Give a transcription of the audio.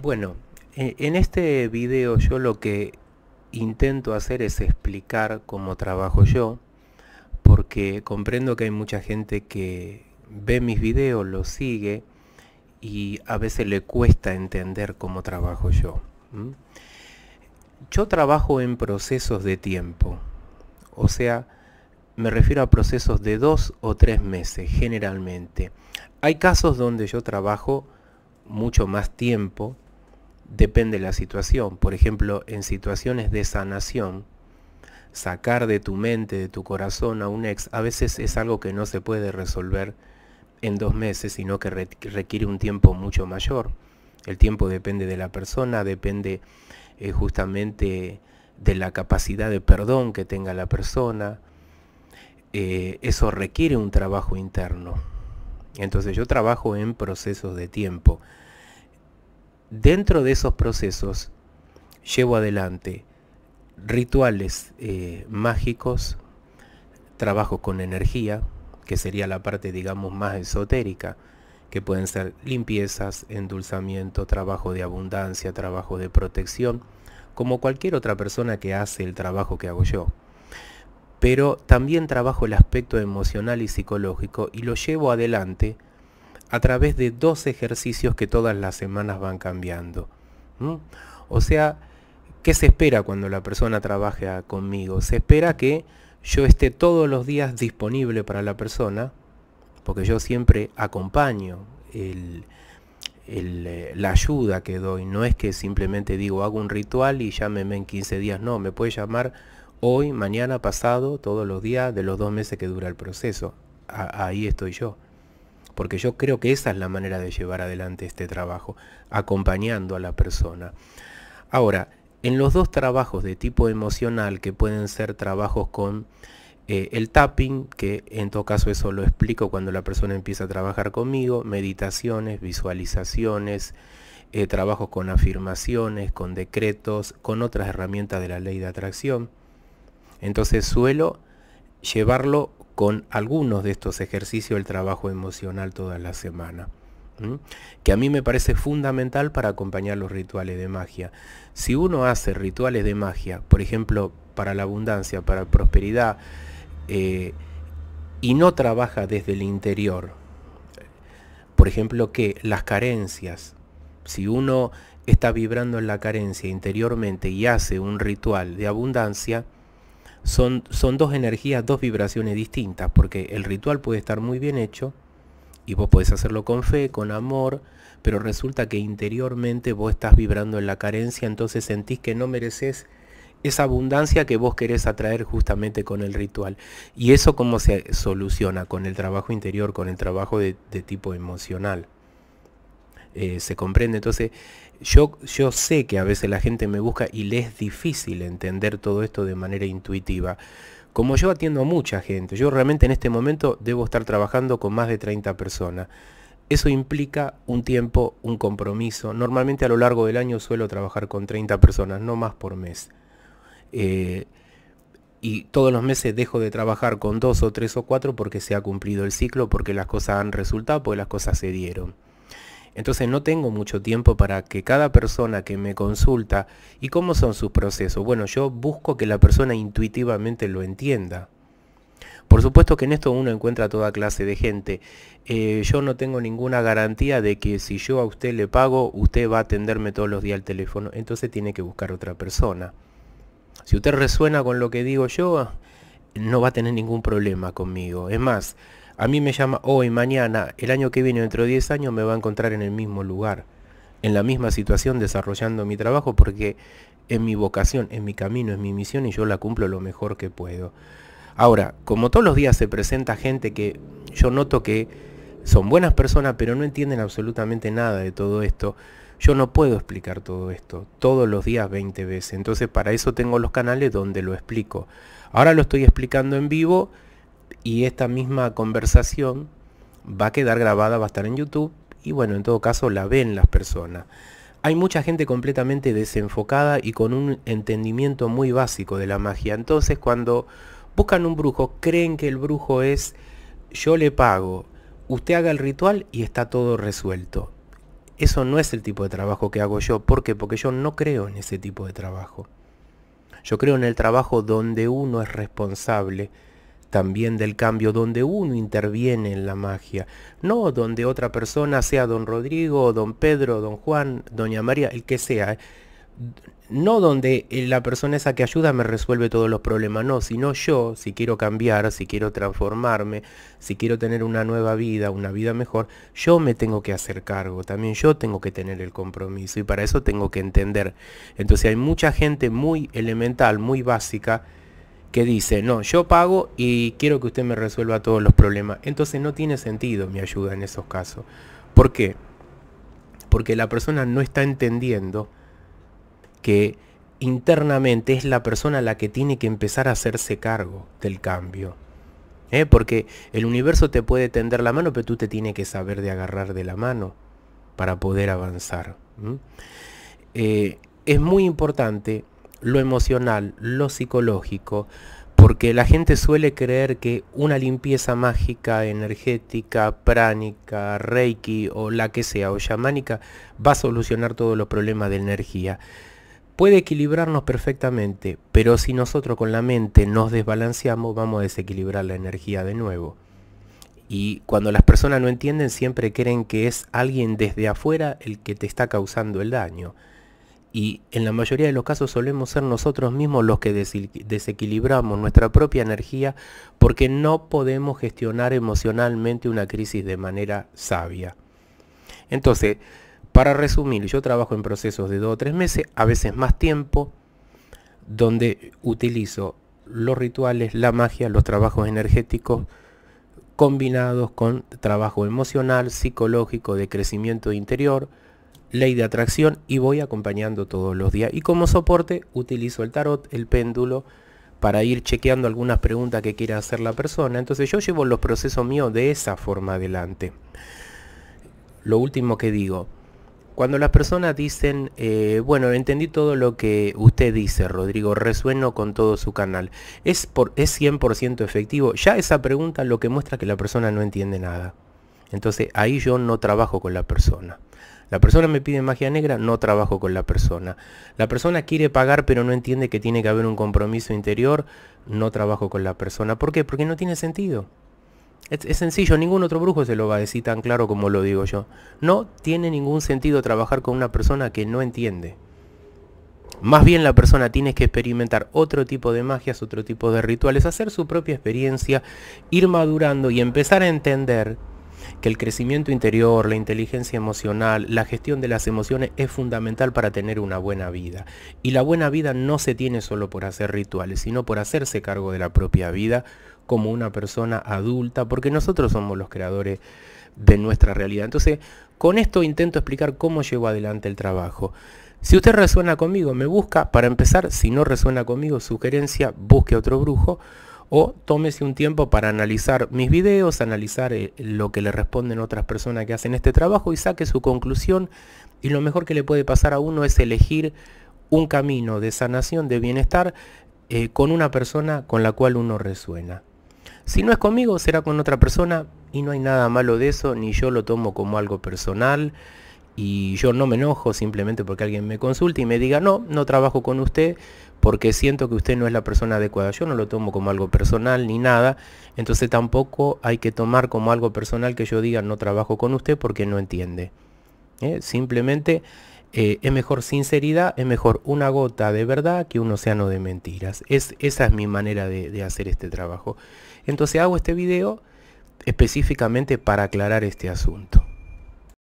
Bueno, e, en este video yo lo que intento hacer es explicar cómo trabajo yo, porque comprendo que hay mucha gente que ve mis videos, los sigue y a veces le cuesta entender cómo trabajo yo. Yo trabajo en procesos de tiempo, o sea, me refiero a procesos de dos o tres meses generalmente. Hay casos donde yo trabajo mucho más tiempo, Depende la situación. Por ejemplo, en situaciones de sanación, sacar de tu mente, de tu corazón a un ex, a veces es algo que no se puede resolver en dos meses, sino que requiere un tiempo mucho mayor. El tiempo depende de la persona, depende eh, justamente de la capacidad de perdón que tenga la persona. Eh, eso requiere un trabajo interno. Entonces yo trabajo en procesos de tiempo dentro de esos procesos llevo adelante rituales eh, mágicos, trabajo con energía, que sería la parte digamos más esotérica, que pueden ser limpiezas, endulzamiento, trabajo de abundancia, trabajo de protección, como cualquier otra persona que hace el trabajo que hago yo. Pero también trabajo el aspecto emocional y psicológico y lo llevo adelante a través de dos ejercicios que todas las semanas van cambiando. O sea, ¿qué se espera cuando la persona trabaja conmigo? Se espera que yo esté todos los días disponible para la persona, porque yo siempre acompaño eh, la ayuda que doy. No es que simplemente digo, hago un ritual y llámeme en 15 días. No, me puede llamar hoy, mañana, pasado, todos los días de los dos meses que dura el proceso. ahí estoy yo porque yo creo que esa es la manera de llevar adelante este trabajo, acompañando a la persona. Ahora, en los dos trabajos de tipo emocional, que pueden ser trabajos con eh, el tapping, que en todo caso eso lo explico cuando la persona empieza a trabajar conmigo, meditaciones, visualizaciones, eh, trabajos con afirmaciones, con decretos, con otras herramientas de la ley de atracción. Entonces suelo llevarlo con algunos de estos ejercicios el trabajo emocional toda la semana que a mí me parece fundamental para acompañar los rituales de magia. Si uno hace rituales de magia, por ejemplo, para la abundancia, para prosperidad, eh, y no trabaja desde el interior, por ejemplo, que las carencias, si uno está vibrando en la carencia interiormente y hace un ritual de abundancia, son, dos energías, dos vibraciones distintas, porque el ritual puede estar muy bien hecho y vos podés hacerlo con fe, con amor, pero resulta que interiormente vos estás vibrando en la carencia, entonces sentís que no mereces esa abundancia que vos querés atraer justamente con el ritual. ¿Y eso cómo se soluciona? Con el trabajo interior, con el trabajo de tipo emocional. Eh, se comprende. Entonces, yo, yo sé que a veces la gente me busca y le es difícil entender todo esto de manera intuitiva. Como yo atiendo a mucha gente, yo realmente en este momento debo estar trabajando con más de 30 personas. Eso implica un tiempo, un compromiso. Normalmente a lo largo del año suelo trabajar con 30 personas, no más por mes. Eh, y todos los meses dejo de trabajar con dos o tres o cuatro porque se ha cumplido el ciclo, porque las cosas han resultado, porque las cosas se dieron. Entonces no tengo mucho tiempo para que cada persona que me consulta y cómo son sus procesos. Bueno, yo busco que la persona intuitivamente lo entienda. Por supuesto que en esto uno encuentra toda clase de gente. Eh, yo no tengo ninguna garantía de que si yo a usted le pago, usted va a atenderme todos los días al teléfono. Entonces tiene que buscar otra persona. Si usted resuena con lo que digo yo, no va a tener ningún problema conmigo. Es más, a mí me llama hoy, mañana, el año que viene, dentro de 10 años me va a encontrar en el mismo lugar, en la misma situación desarrollando mi trabajo porque es mi vocación, es mi camino, es mi misión y yo la cumplo lo mejor que puedo. Ahora, como todos los días se presenta gente que yo noto que son buenas personas pero no entienden absolutamente nada de todo esto, yo no puedo explicar todo esto todos los días 20 veces. Entonces para eso tengo los canales donde lo explico. Ahora lo estoy explicando en vivo y esta misma conversación va a quedar grabada, va a estar en YouTube y bueno, en todo caso la ven las personas. Hay mucha gente completamente desenfocada y con un entendimiento muy básico de la magia. Entonces cuando buscan un brujo, creen que el brujo es yo le pago, usted haga el ritual y está todo resuelto. Eso no es el tipo de trabajo que hago yo. ¿Por qué? Porque yo no creo en ese tipo de trabajo. Yo creo en el trabajo donde uno es responsable también del cambio, donde uno interviene en la magia, no donde otra persona, sea don Rodrigo, don Pedro, don Juan, doña María, el que sea, eh, no donde eh, la persona esa que ayuda me resuelve todos los problemas, no, sino yo, si quiero cambiar, si quiero transformarme, si quiero tener una nueva vida, una vida mejor, yo me tengo que hacer cargo, también yo tengo que tener el compromiso y para eso tengo que entender. Entonces hay mucha gente muy elemental, muy básica, que dice, no, yo pago y quiero que usted me resuelva todos los problemas. Entonces no tiene sentido mi ayuda en esos casos. ¿Por qué? Porque la persona no está entendiendo que internamente es la persona la que tiene que empezar a hacerse cargo del cambio. ¿Eh? Porque el universo te puede tender la mano, pero tú te tienes que saber de agarrar de la mano para poder avanzar. Eh, es muy importante lo emocional, lo psicológico, porque la gente suele creer que una limpieza mágica, energética, pránica, reiki o la que sea, o chamánica, va a solucionar todos los problemas de energía. Puede equilibrarnos perfectamente, pero si nosotros con la mente nos desbalanceamos, vamos a desequilibrar la energía de nuevo. Y cuando las personas no entienden, siempre creen que es alguien desde afuera el que te está causando el daño y en la mayoría de los casos solemos ser nosotros mismos los que desequilibramos nuestra propia energía porque no podemos gestionar emocionalmente una crisis de manera sabia. Entonces, para resumir, yo trabajo en procesos de dos o tres meses, a veces más tiempo, donde utilizo los rituales, la magia, los trabajos energéticos, combinados con trabajo emocional, psicológico, de crecimiento interior, ley de atracción y voy acompañando todos los días. Y como soporte utilizo el tarot, el péndulo, para ir chequeando algunas preguntas que quiera hacer la persona. Entonces yo llevo los procesos míos de esa forma adelante. Lo último que digo, cuando las personas dicen, eh, bueno, entendí todo lo que usted dice, Rodrigo, resueno con todo su canal, ¿es, por, es 100% efectivo? Ya esa pregunta lo que muestra que la persona no entiende nada. Entonces ahí yo no trabajo con la persona. La persona me pide magia negra, no trabajo con la persona. La persona quiere pagar pero no entiende que tiene que haber un compromiso interior, no trabajo con la persona. ¿Por qué? Porque no tiene sentido. Es, sencillo, ningún otro brujo se lo va a decir tan claro como lo digo yo. No tiene ningún sentido trabajar con una persona que no entiende. Más bien la persona tiene que experimentar otro tipo de magias, otro tipo de rituales, hacer su propia experiencia, ir madurando y empezar a entender que el crecimiento interior, la inteligencia emocional, la gestión de las emociones es fundamental para tener una buena vida. Y la buena vida no se tiene solo por hacer rituales, sino por hacerse cargo de la propia vida como una persona adulta, porque nosotros somos los creadores de nuestra realidad. Entonces, con esto intento explicar cómo llevo adelante el trabajo. Si usted resuena conmigo, me busca. Para empezar, si no resuena conmigo, sugerencia, busque otro brujo o tómese un tiempo para analizar mis videos, analizar eh, lo que le responden otras personas que hacen este trabajo y saque su conclusión y lo mejor que le puede pasar a uno es elegir un camino de sanación, de bienestar eh, con una persona con la cual uno resuena. Si no es conmigo, será con otra persona y no hay nada malo de eso, ni yo lo tomo como algo personal y yo no me enojo simplemente porque alguien me consulte y me diga, no, no trabajo con usted porque siento que usted no es la persona adecuada. Yo no lo tomo como algo personal ni nada, entonces tampoco hay que tomar como algo personal que yo diga, no trabajo con usted porque no entiende. ¿eh? Simplemente eh, es mejor sinceridad, es mejor una gota de verdad que un océano de mentiras. Es, esa es mi manera de hacer este trabajo. Entonces hago este video específicamente para aclarar este asunto.